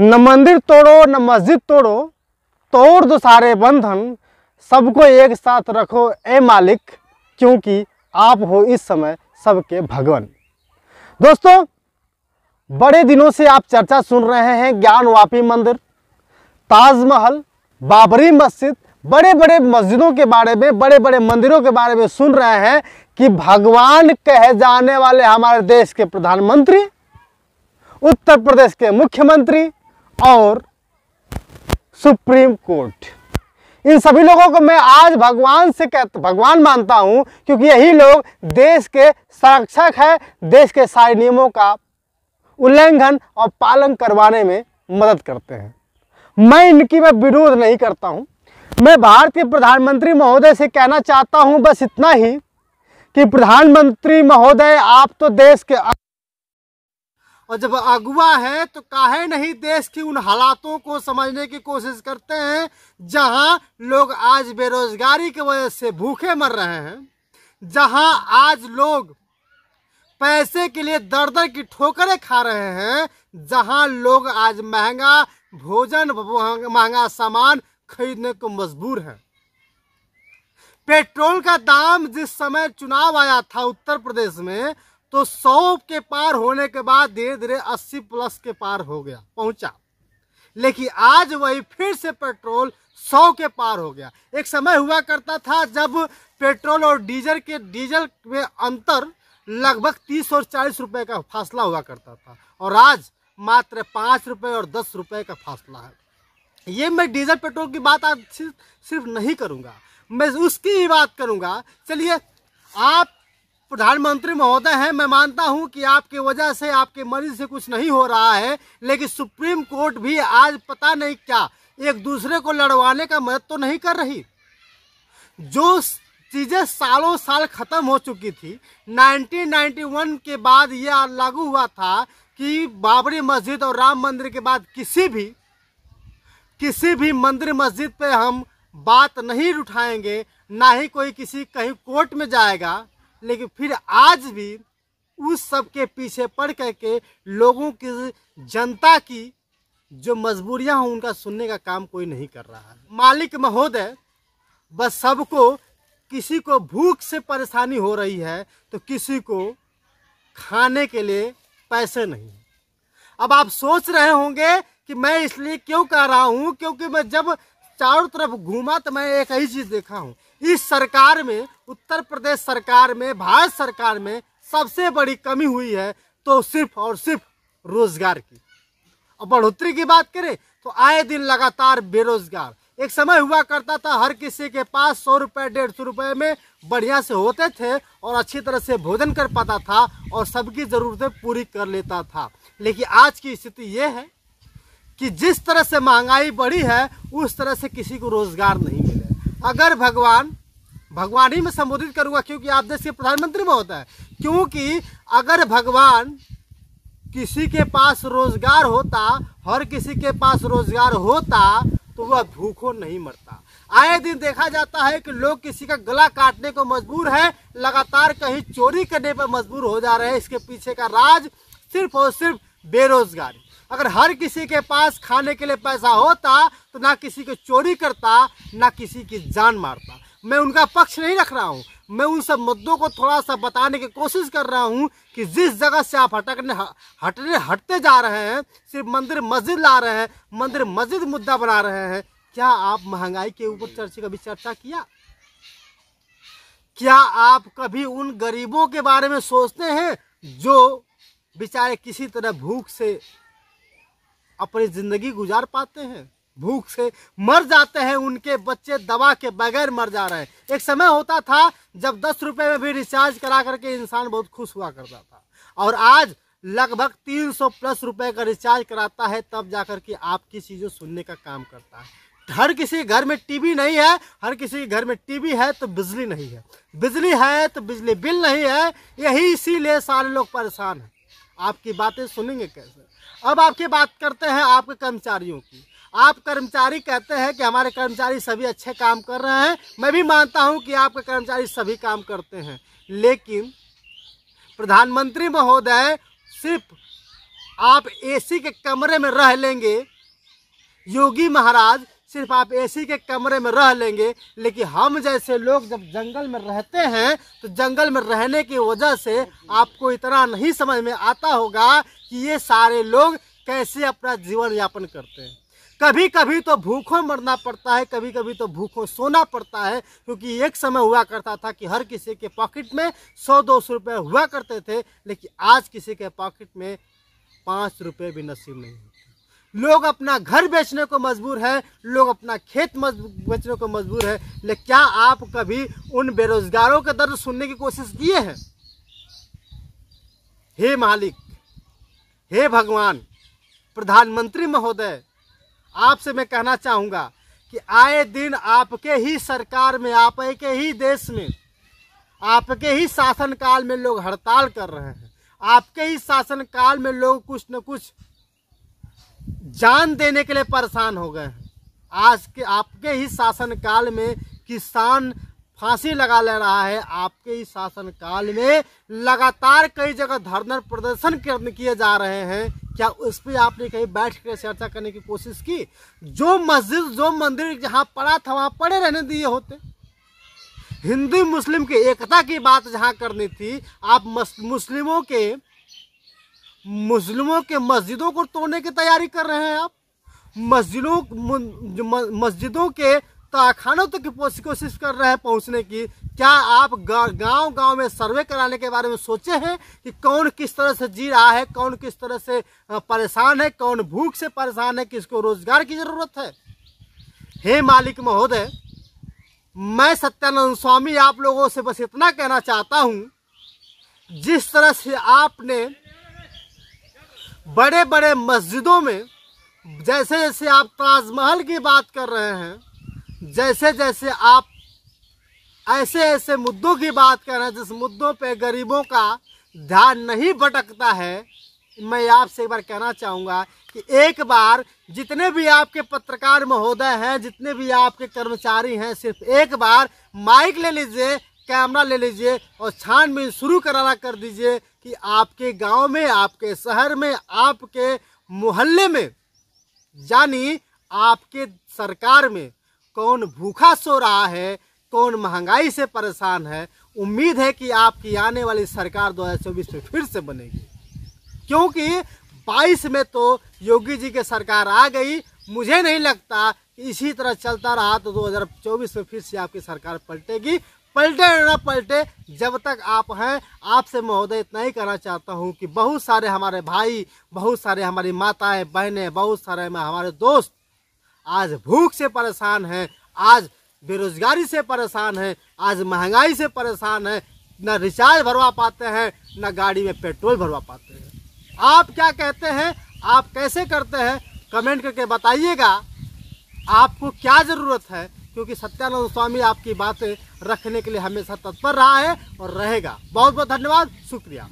न मंदिर तोड़ो न मस्जिद तोड़ो तोड़ दो सारे बंधन सबको एक साथ रखो ए मालिक क्योंकि आप हो इस समय सबके भगवान दोस्तों बड़े दिनों से आप चर्चा सुन रहे हैं ज्ञानवापी मंदिर ताजमहल बाबरी मस्जिद बड़े बड़े मस्जिदों के बारे में बड़े बड़े मंदिरों के बारे में सुन रहे हैं कि भगवान कहे जाने वाले हमारे देश के प्रधानमंत्री उत्तर प्रदेश के मुख्यमंत्री और सुप्रीम कोर्ट इन सभी लोगों को मैं आज भगवान से कह भगवान मानता हूँ क्योंकि यही लोग देश के संरक्षक हैं देश के सारे नियमों का उल्लंघन और पालन करवाने में मदद करते हैं मैं इनकी मैं विरोध नहीं करता हूँ मैं भारतीय प्रधानमंत्री महोदय से कहना चाहता हूँ बस इतना ही कि प्रधानमंत्री महोदय आप तो देश के और जब अगुआ है तो काहे नहीं देश की उन हालातों को समझने की कोशिश करते हैं जहां लोग आज बेरोजगारी की वजह से भूखे मर रहे हैं जहां आज लोग पैसे के लिए दर दर की ठोकरें खा रहे हैं जहां लोग आज महंगा भोजन महंगा सामान खरीदने को मजबूर हैं पेट्रोल का दाम जिस समय चुनाव आया था उत्तर प्रदेश में तो सौ के पार होने के बाद धीरे धीरे अस्सी प्लस के पार हो गया पहुंचा लेकिन आज वही फिर से पेट्रोल सौ के पार हो गया एक समय हुआ करता था जब पेट्रोल और डीजल के डीजल में अंतर लगभग तीस और चालीस रुपए का फासला हुआ करता था और आज मात्र पाँच रुपये और दस रुपये का फासला है ये मैं डीजल पेट्रोल की बात आज सिर्फ सिर्फ नहीं करूँगा मैं उसकी ही बात करूँगा चलिए आप प्रधानमंत्री महोदय हैं मैं मानता हूं कि आपके वजह से आपके मरीज से कुछ नहीं हो रहा है लेकिन सुप्रीम कोर्ट भी आज पता नहीं क्या एक दूसरे को लड़वाने का मदद तो नहीं कर रही जो चीज़ें सालों साल ख़त्म हो चुकी थी 1991 के बाद यह लागू हुआ था कि बाबरी मस्जिद और राम मंदिर के बाद किसी भी किसी भी मंदिर मस्जिद पे हम बात नहीं उठाएंगे ना ही कोई किसी कहीं कोर्ट में जाएगा लेकिन फिर आज भी उस सब के पीछे पड़ कर के लोगों की जनता की जो मजबूरियां हों उनका सुनने का काम कोई नहीं कर रहा है मालिक महोदय बस सबको किसी को भूख से परेशानी हो रही है तो किसी को खाने के लिए पैसे नहीं अब आप सोच रहे होंगे कि मैं इसलिए क्यों कह रहा हूँ क्योंकि मैं जब चारों तरफ घूमा तो मैं एक ही चीज़ देखा हूँ इस सरकार में उत्तर प्रदेश सरकार में भारत सरकार में सबसे बड़ी कमी हुई है तो सिर्फ और सिर्फ रोजगार की और बढ़ोतरी की बात करें तो आए दिन लगातार बेरोजगार एक समय हुआ करता था हर किसी के पास सौ रुपये डेढ़ सौ रुपये में बढ़िया से होते थे और अच्छी तरह से भोजन कर पाता था और सबकी ज़रूरतें पूरी कर लेता था लेकिन आज की स्थिति ये है कि जिस तरह से महंगाई बढ़ी है उस तरह से किसी को रोज़गार नहीं मिला अगर भगवान भगवान ही में संबोधित करूंगा क्योंकि आप देश के प्रधानमंत्री में होता है क्योंकि अगर भगवान किसी के पास रोजगार होता हर किसी के पास रोजगार होता तो वह भूखों नहीं मरता आए दिन देखा जाता है कि लोग किसी का गला काटने को मजबूर है लगातार कहीं चोरी करने पर मजबूर हो जा रहे हैं इसके पीछे का राज सिर्फ और सिर्फ बेरोजगारी अगर हर किसी के पास खाने के लिए पैसा होता तो ना किसी को चोरी करता ना किसी की जान मारता मैं उनका पक्ष नहीं रख रहा हूँ मैं उन सब मुद्दों को थोड़ा सा बताने की कोशिश कर रहा हूँ कि जिस जगह से आप हटकने हटने हटते जा रहे हैं सिर्फ मंदिर मस्जिद ला रहे हैं मंदिर मस्जिद मुद्दा बना रहे हैं क्या आप महंगाई के ऊपर चर्चा कभी चर्चा किया क्या आप कभी उन गरीबों के बारे में सोचते हैं जो बेचारे किसी तरह भूख से अपनी ज़िंदगी गुजार पाते हैं भूख से मर जाते हैं उनके बच्चे दवा के बगैर मर जा रहे हैं एक समय होता था जब दस रुपये में भी रिचार्ज करा करके इंसान बहुत खुश हुआ करता था और आज लगभग 300 प्लस रुपए का रिचार्ज कराता है तब जाकर के आपकी चीज़ों सुनने का काम करता है हर किसी घर में टीवी नहीं है हर किसी घर में टीवी है तो बिजली नहीं है बिजली है तो बिजली बिल नहीं है यही इसीलिए सारे लोग परेशान हैं आपकी बातें सुनेंगे कैसे अब आपकी बात करते हैं आपके कर्मचारियों की आप कर्मचारी कहते हैं कि हमारे कर्मचारी सभी अच्छे काम कर रहे हैं मैं भी मानता हूं कि आपके कर्मचारी सभी काम करते हैं लेकिन प्रधानमंत्री महोदय सिर्फ आप एसी के कमरे में रह लेंगे योगी महाराज सिर्फ आप एसी के कमरे में रह लेंगे लेकिन हम जैसे लोग जब जंगल में रहते हैं तो जंगल में रहने की वजह से आपको इतना नहीं समझ में आता होगा कि ये सारे लोग कैसे अपना जीवन यापन करते हैं कभी कभी तो भूखों मरना पड़ता है कभी कभी तो भूखों सोना पड़ता है क्योंकि एक समय हुआ करता था कि हर किसी के पॉकेट में सौ दो सौ रुपये हुआ करते थे लेकिन आज किसी के पॉकेट में पाँच रुपये भी नसीब नहीं है लोग अपना घर बेचने को मजबूर है लोग अपना खेत बेचने को मजबूर है लेकिन क्या आप कभी उन बेरोजगारों के दर्द सुनने की कोशिश किए हैं हे मालिक हे भगवान प्रधानमंत्री महोदय आपसे मैं कहना चाहूँगा कि आए दिन आपके ही सरकार में आपके ही देश में आपके ही शासनकाल में लोग हड़ताल कर रहे हैं आपके ही शासनकाल में लोग कुछ न कुछ जान देने के लिए परेशान हो गए हैं आज के आपके ही शासनकाल में किसान फांसी लगा ले रहा है आपके ही शासनकाल में लगातार कई जगह धरना प्रदर्शन किए जा रहे हैं क्या उस पर आपने कहीं बैठ कर चर्चा करने की कोशिश की जो मस्जिद जो मंदिर जहाँ पड़ा था वहाँ पड़े रहने दिए होते हिंदू मुस्लिम की एकता की बात जहाँ करनी थी आप मुस्लिमों के मुस्लिमों के मस्जिदों को तोड़ने की तैयारी कर रहे हैं आप मस्जिदों मस्जिदों के ताखानों तक तो कोशिश कर रहे हैं पहुंचने की क्या आप गांव गांव में सर्वे कराने के बारे में सोचे हैं कि कौन किस तरह से जी रहा है कौन किस तरह से परेशान है कौन भूख से परेशान है किसको रोजगार की ज़रूरत है हे मालिक महोदय मैं सत्यानंद स्वामी आप लोगों से बस इतना कहना चाहता हूँ जिस तरह से आपने बड़े बड़े मस्जिदों में जैसे जैसे आप ताजमहल की बात कर रहे हैं जैसे जैसे आप ऐसे ऐसे मुद्दों की बात कर रहे हैं जिस मुद्दों पे गरीबों का ध्यान नहीं भटकता है मैं आपसे एक बार कहना चाहूँगा कि एक बार जितने भी आपके पत्रकार महोदय हैं जितने भी आपके कर्मचारी हैं सिर्फ एक बार माइक ले लीजिए कैमरा ले लीजिए और छानबीन शुरू कराना कर दीजिए कि आपके गांव में आपके शहर में आपके मोहल्ले में यानी आपके सरकार में कौन भूखा सो रहा है कौन महंगाई से परेशान है उम्मीद है कि आपकी आने वाली सरकार 2024 में फिर से बनेगी क्योंकि 22 में तो योगी जी की सरकार आ गई मुझे नहीं लगता कि इसी तरह चलता रहा तो 2024 में फिर से आपकी सरकार पलटेगी पलटे ना पलटे जब तक आप हैं आपसे महोदय इतना ही कहना चाहता हूँ कि बहुत सारे हमारे भाई बहुत सारे हमारी माताएं बहनें बहुत सारे हमारे दोस्त आज भूख से परेशान हैं आज बेरोजगारी से परेशान हैं आज महंगाई से परेशान हैं ना रिचार्ज भरवा पाते हैं ना गाड़ी में पेट्रोल भरवा पाते हैं आप क्या कहते हैं आप कैसे करते हैं कमेंट करके बताइएगा आपको क्या ज़रूरत है क्योंकि सत्यानंद स्वामी आपकी बात रखने के लिए हमेशा तत्पर रहा है और रहेगा बहुत बहुत धन्यवाद शुक्रिया